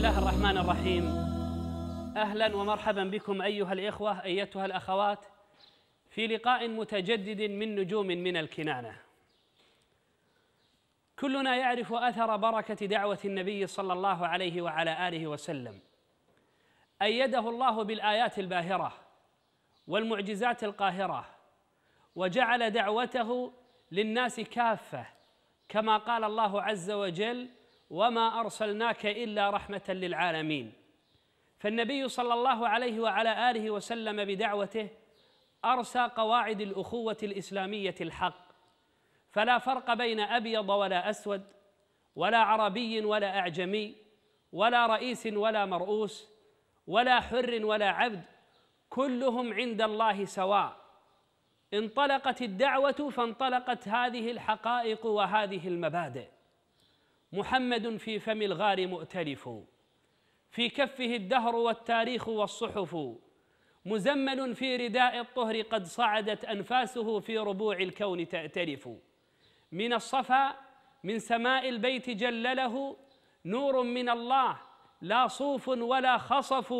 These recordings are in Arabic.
الله الرحمن الرحيم اهلا ومرحبا بكم ايها الاخوه ايتها الاخوات في لقاء متجدد من نجوم من الكنانه كلنا يعرف اثر بركه دعوه النبي صلى الله عليه وعلى اله وسلم ايده الله بالايات الباهره والمعجزات القاهره وجعل دعوته للناس كافه كما قال الله عز وجل وما أرسلناك إلا رحمة للعالمين فالنبي صلى الله عليه وعلى آله وسلم بدعوته أرسى قواعد الأخوة الإسلامية الحق فلا فرق بين أبيض ولا أسود ولا عربي ولا أعجمي ولا رئيس ولا مرؤوس ولا حر ولا عبد كلهم عند الله سواء انطلقت الدعوة فانطلقت هذه الحقائق وهذه المبادئ محمد في فم الغار مؤتلف في كفه الدهر والتاريخ والصحف مزمل في رداء الطهر قد صعدت أنفاسه في ربوع الكون تأتلف من الصفا من سماء البيت جلله نور من الله لا صوف ولا خصف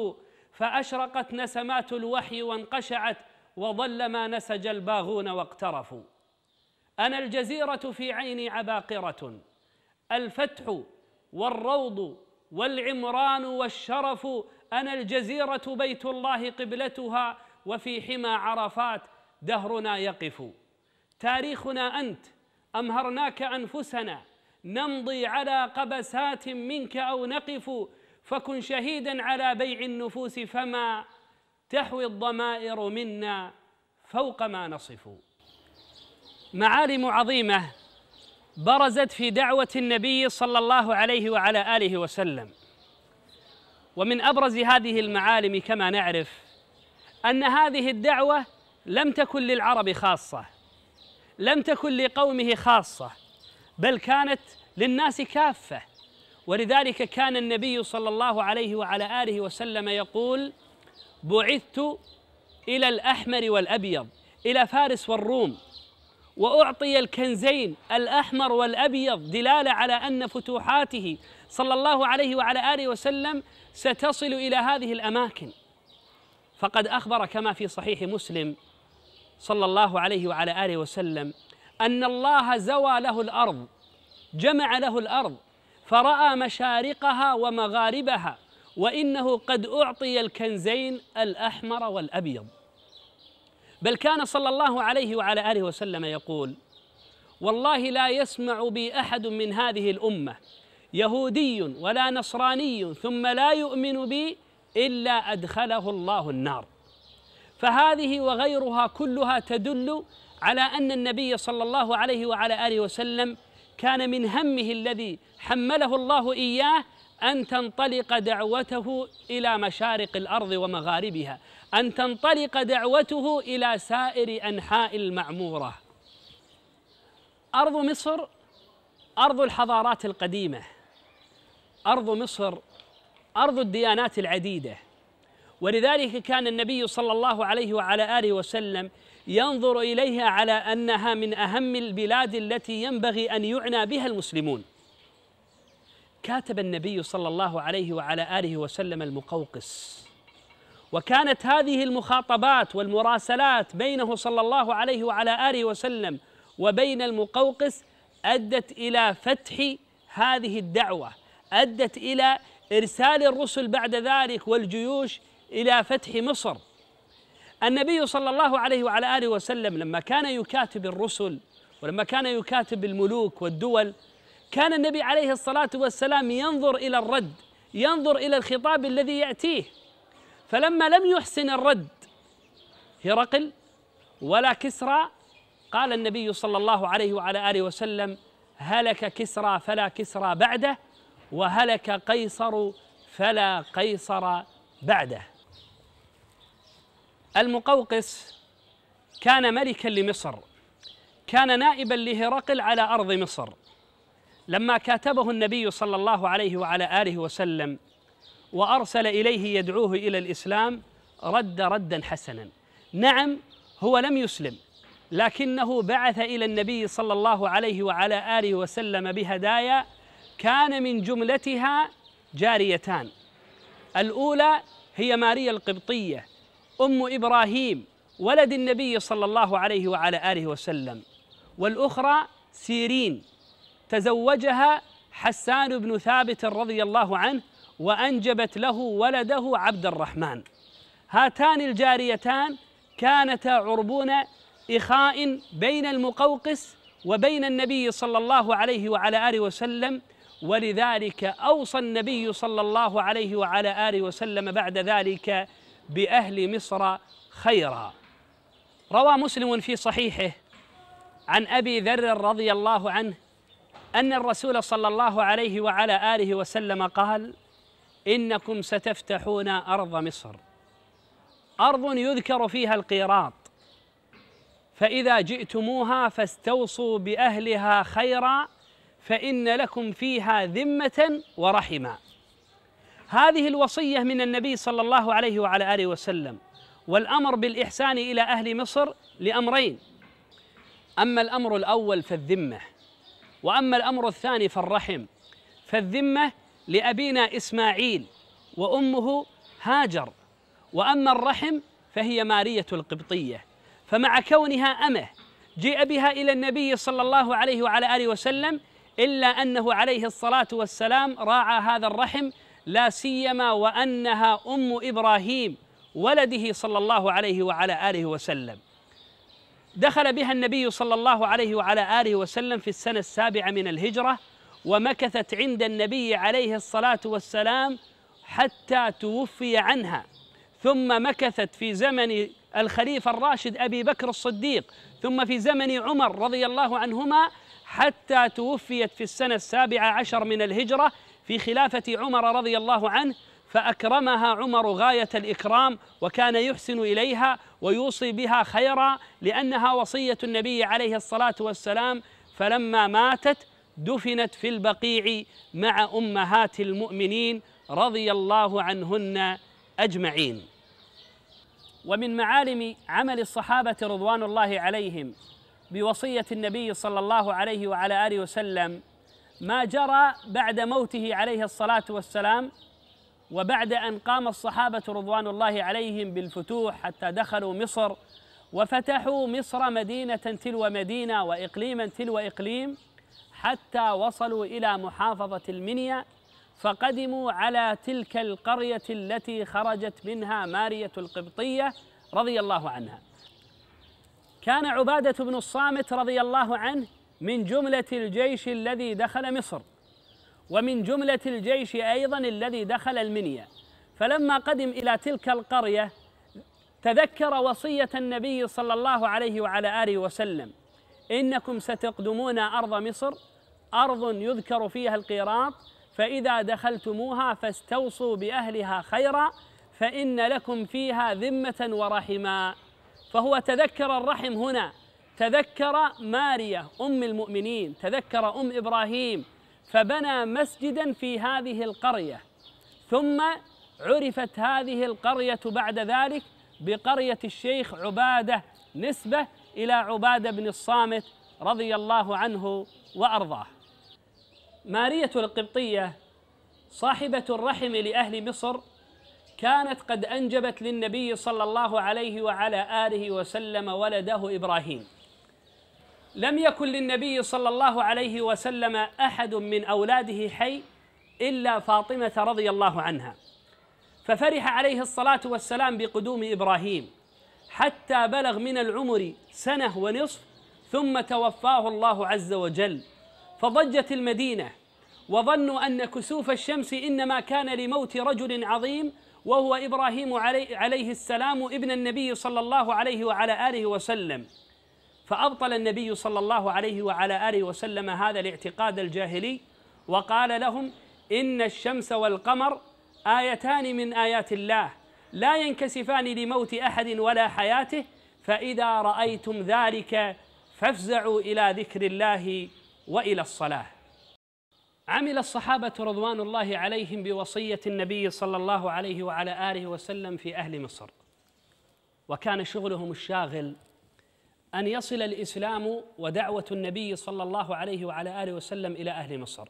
فأشرقت نسمات الوحي وانقشعت وظل ما نسج الباغون واقترفوا أنا الجزيرة في عيني عباقرة الفتح والروض والعمران والشرف أنا الجزيرة بيت الله قبلتها وفي حمى عرفات دهرنا يقف تاريخنا أنت أمهرناك أنفسنا نمضي على قبسات منك أو نقف فكن شهيدا على بيع النفوس فما تحوي الضمائر منا فوق ما نصف معالم عظيمه برزت في دعوة النبي صلى الله عليه وعلى آله وسلم ومن أبرز هذه المعالم كما نعرف أن هذه الدعوة لم تكن للعرب خاصة لم تكن لقومه خاصة بل كانت للناس كافة ولذلك كان النبي صلى الله عليه وعلى آله وسلم يقول بعثت إلى الأحمر والأبيض إلى فارس والروم وأعطي الكنزين الأحمر والأبيض دلالة على أن فتوحاته صلى الله عليه وعلى آله وسلم ستصل إلى هذه الأماكن فقد أخبر كما في صحيح مسلم صلى الله عليه وعلى آله وسلم أن الله زوى له الأرض جمع له الأرض فرأى مشارقها ومغاربها وإنه قد أعطي الكنزين الأحمر والأبيض بل كان صلى الله عليه وعلى اله وسلم يقول والله لا يسمع بي احد من هذه الامه يهودي ولا نصراني ثم لا يؤمن بي الا ادخله الله النار فهذه وغيرها كلها تدل على ان النبي صلى الله عليه وعلى اله وسلم كان من همه الذي حمله الله اياه أن تنطلق دعوته إلى مشارق الأرض ومغاربها أن تنطلق دعوته إلى سائر أنحاء المعمورة أرض مصر أرض الحضارات القديمة أرض مصر أرض الديانات العديدة ولذلك كان النبي صلى الله عليه وعلى آله وسلم ينظر إليها على أنها من أهم البلاد التي ينبغي أن يعنى بها المسلمون كاتب النبي صلى الله عليه وعلى آله وسلم المقوقس وكانت هذه المخاطبات والمراسلات بينه صلى الله عليه وعلى آله وسلم وبين المقوقس أدت إلى فتح هذه الدعوة أدت إلى إرسال الرسل بعد ذلك والجيوش إلى فتح مصر النبي صلى الله عليه وعلى آله وسلم لما كان يكاتب الرسل ولما كان يكاتب الملوك والدول كان النبي عليه الصلاة والسلام ينظر إلى الرد ينظر إلى الخطاب الذي يأتيه فلما لم يحسن الرد هرقل ولا كسرى قال النبي صلى الله عليه وعلى آله وسلم هلك كسرى فلا كسرى بعده وهلك قيصر فلا قيصر بعده المقوقس كان ملكا لمصر كان نائبا لهرقل على أرض مصر لما كاتبه النبي صلى الله عليه وعلى آله وسلم وأرسل إليه يدعوه إلى الإسلام رد ردا حسنا نعم هو لم يسلم لكنه بعث إلى النبي صلى الله عليه وعلى آله وسلم بهدايا كان من جملتها جاريتان الأولى هي ماريا القبطية أم إبراهيم ولد النبي صلى الله عليه وعلى آله وسلم والأخرى سيرين تزوجها حسان بن ثابت رضي الله عنه وأنجبت له ولده عبد الرحمن هاتان الجاريتان كانتا عربون إخاء بين المقوقس وبين النبي صلى الله عليه وعلى آله وسلم ولذلك أوصى النبي صلى الله عليه وعلى آله وسلم بعد ذلك بأهل مصر خيرا روى مسلم في صحيحه عن أبي ذر رضي الله عنه أن الرسول صلى الله عليه وعلى آله وسلم قال إنكم ستفتحون أرض مصر أرض يذكر فيها القيراط فإذا جئتموها فاستوصوا بأهلها خيرا فإن لكم فيها ذمة ورحما هذه الوصية من النبي صلى الله عليه وعلى آله وسلم والأمر بالإحسان إلى أهل مصر لأمرين أما الأمر الأول فالذمة وأما الأمر الثاني فالرحم فالذمة لأبينا إسماعيل وأمه هاجر وأما الرحم فهي مارية القبطية فمع كونها أمه جيء بها إلى النبي صلى الله عليه وعلى آله وسلم إلا أنه عليه الصلاة والسلام راعى هذا الرحم لا سيما وأنها أم إبراهيم ولده صلى الله عليه وعلى آله وسلم دخل بها النبي صلى الله عليه وعلى آله وسلم في السنة السابعة من الهجرة ومكثت عند النبي عليه الصلاة والسلام حتى توفي عنها ثم مكثت في زمن الخليفة الراشد أبي بكر الصديق ثم في زمن عمر رضي الله عنهما حتى توفيت في السنة السابعة عشر من الهجرة في خلافة عمر رضي الله عنه فأكرمها عمر غاية الإكرام وكان يحسن إليها ويوصي بها خيرا لأنها وصية النبي عليه الصلاة والسلام فلما ماتت دفنت في البقيع مع أمهات المؤمنين رضي الله عنهن أجمعين ومن معالم عمل الصحابة رضوان الله عليهم بوصية النبي صلى الله عليه وعلى آله وسلم ما جرى بعد موته عليه الصلاة والسلام وبعد أن قام الصحابة رضوان الله عليهم بالفتوح حتى دخلوا مصر وفتحوا مصر مدينة تلو مدينة وإقليما تلو إقليم حتى وصلوا إلى محافظة المنيا فقدموا على تلك القرية التي خرجت منها مارية القبطية رضي الله عنها كان عبادة بن الصامت رضي الله عنه من جملة الجيش الذي دخل مصر ومن جملة الجيش أيضا الذي دخل المنيا فلما قدم إلى تلك القرية تذكر وصية النبي صلى الله عليه وعلى آله وسلم إنكم ستقدمون أرض مصر أرض يذكر فيها القيراط فإذا دخلتموها فاستوصوا بأهلها خيرا فإن لكم فيها ذمة ورحما فهو تذكر الرحم هنا تذكر مارية أم المؤمنين تذكر أم إبراهيم فبنى مسجدا في هذه القرية ثم عرفت هذه القرية بعد ذلك بقرية الشيخ عبادة نسبة إلى عبادة بن الصامت رضي الله عنه وأرضاه مارية القبطية صاحبة الرحم لأهل مصر كانت قد أنجبت للنبي صلى الله عليه وعلى آله وسلم ولده إبراهيم لم يكن للنبي صلى الله عليه وسلم أحد من أولاده حي إلا فاطمة رضي الله عنها ففرح عليه الصلاة والسلام بقدوم إبراهيم حتى بلغ من العمر سنة ونصف ثم توفاه الله عز وجل فضجت المدينة وظنوا أن كسوف الشمس إنما كان لموت رجل عظيم وهو إبراهيم عليه السلام ابن النبي صلى الله عليه وعلى آله وسلم فأبطل النبي صلى الله عليه وعلى آله وسلم هذا الاعتقاد الجاهلي وقال لهم إن الشمس والقمر آيتان من آيات الله لا ينكسفان لموت أحد ولا حياته فإذا رأيتم ذلك فافزعوا إلى ذكر الله وإلى الصلاة عمل الصحابة رضوان الله عليهم بوصية النبي صلى الله عليه وعلى آله وسلم في أهل مصر وكان شغلهم الشاغل أن يصل الإسلام ودعوة النبي صلى الله عليه وعلى آله وسلم إلى أهل مصر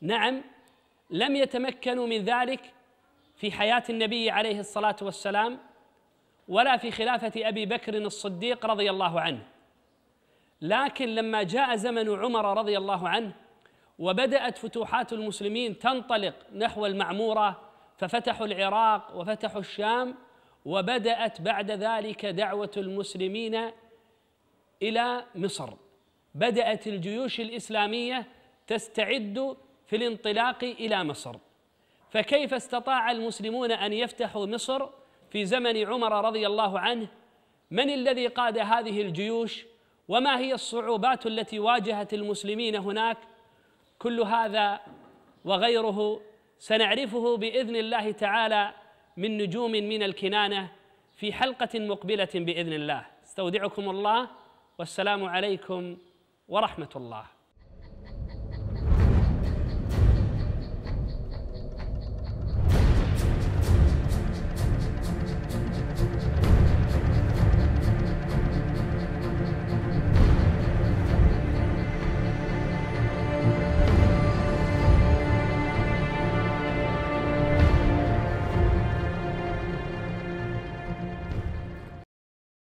نعم لم يتمكنوا من ذلك في حياة النبي عليه الصلاة والسلام ولا في خلافة أبي بكر الصديق رضي الله عنه لكن لما جاء زمن عمر رضي الله عنه وبدأت فتوحات المسلمين تنطلق نحو المعمورة ففتحوا العراق وفتحوا الشام وبدأت بعد ذلك دعوة المسلمين إلى مصر بدأت الجيوش الإسلامية تستعد في الانطلاق إلى مصر فكيف استطاع المسلمون أن يفتحوا مصر في زمن عمر رضي الله عنه من الذي قاد هذه الجيوش وما هي الصعوبات التي واجهت المسلمين هناك كل هذا وغيره سنعرفه باذن الله تعالى من نجوم من الكنانه في حلقه مقبله باذن الله استودعكم الله والسلام عليكم ورحمه الله